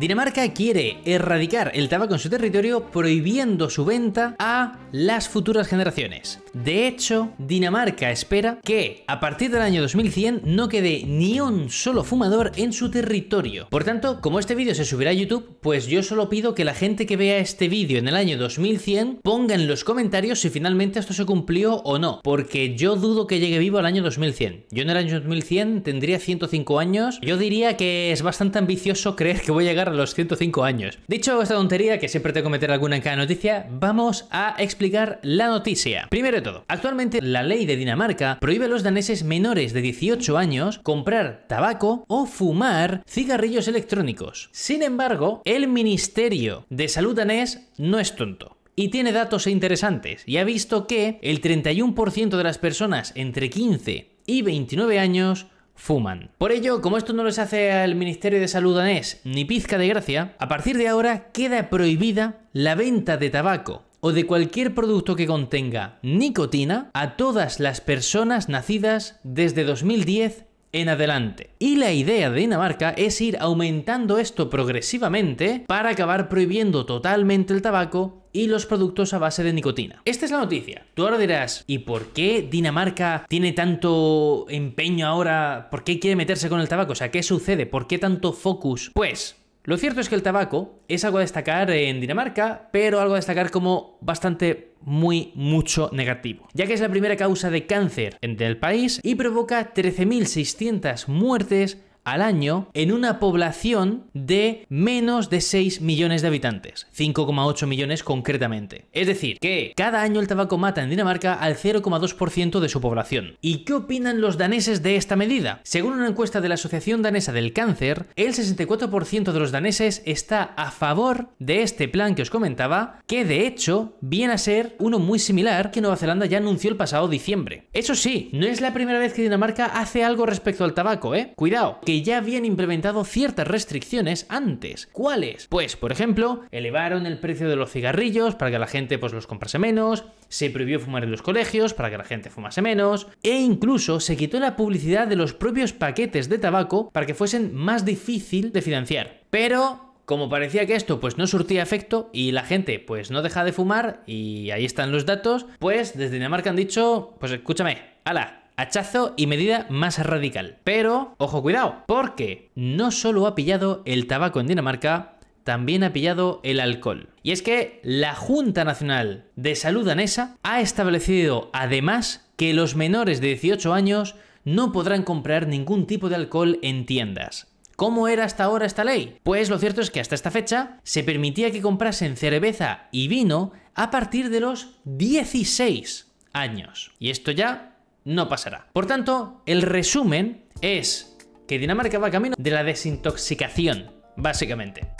Dinamarca quiere erradicar el tabaco en su territorio prohibiendo su venta a las futuras generaciones. De hecho, Dinamarca espera que a partir del año 2100 no quede ni un solo fumador en su territorio. Por tanto, como este vídeo se subirá a YouTube, pues yo solo pido que la gente que vea este vídeo en el año 2100 ponga en los comentarios si finalmente esto se cumplió o no, porque yo dudo que llegue vivo al año 2100. Yo en el año 2100 tendría 105 años, yo diría que es bastante ambicioso creer que voy a llegar los 105 años. Dicho esta tontería, que siempre te cometerá alguna en cada noticia, vamos a explicar la noticia. Primero de todo, actualmente la ley de Dinamarca prohíbe a los daneses menores de 18 años comprar tabaco o fumar cigarrillos electrónicos. Sin embargo, el Ministerio de Salud danés no es tonto. Y tiene datos interesantes y ha visto que el 31% de las personas entre 15 y 29 años fuman. Por ello, como esto no les hace al Ministerio de Salud danés ni pizca de gracia, a partir de ahora queda prohibida la venta de tabaco o de cualquier producto que contenga nicotina a todas las personas nacidas desde 2010 en adelante. Y la idea de Dinamarca es ir aumentando esto progresivamente para acabar prohibiendo totalmente el tabaco y los productos a base de nicotina. Esta es la noticia. Tú ahora dirás, ¿y por qué Dinamarca tiene tanto empeño ahora? ¿Por qué quiere meterse con el tabaco? O sea, ¿qué sucede? ¿Por qué tanto focus? Pues lo cierto es que el tabaco es algo a destacar en Dinamarca, pero algo a destacar como bastante muy mucho negativo, ya que es la primera causa de cáncer en el país y provoca 13.600 muertes al año en una población de menos de 6 millones de habitantes, 5,8 millones concretamente. Es decir, que cada año el tabaco mata en Dinamarca al 0,2% de su población. ¿Y qué opinan los daneses de esta medida? Según una encuesta de la Asociación Danesa del Cáncer, el 64% de los daneses está a favor de este plan que os comentaba, que de hecho viene a ser uno muy similar que Nueva Zelanda ya anunció el pasado diciembre. Eso sí, no es la primera vez que Dinamarca hace algo respecto al tabaco, ¿eh? Cuidado, ya habían implementado ciertas restricciones antes. ¿Cuáles? Pues, por ejemplo, elevaron el precio de los cigarrillos para que la gente pues, los comprase menos, se prohibió fumar en los colegios para que la gente fumase menos, e incluso se quitó la publicidad de los propios paquetes de tabaco para que fuesen más difícil de financiar. Pero como parecía que esto pues no surtía efecto y la gente pues no deja de fumar y ahí están los datos, pues desde Dinamarca han dicho, pues escúchame, ala, hachazo y medida más radical. Pero, ojo cuidado, porque no solo ha pillado el tabaco en Dinamarca, también ha pillado el alcohol. Y es que la Junta Nacional de Salud danesa ha establecido además que los menores de 18 años no podrán comprar ningún tipo de alcohol en tiendas. ¿Cómo era hasta ahora esta ley? Pues lo cierto es que hasta esta fecha se permitía que comprasen cerveza y vino a partir de los 16 años. Y esto ya no pasará. Por tanto, el resumen es que Dinamarca va camino de la desintoxicación, básicamente.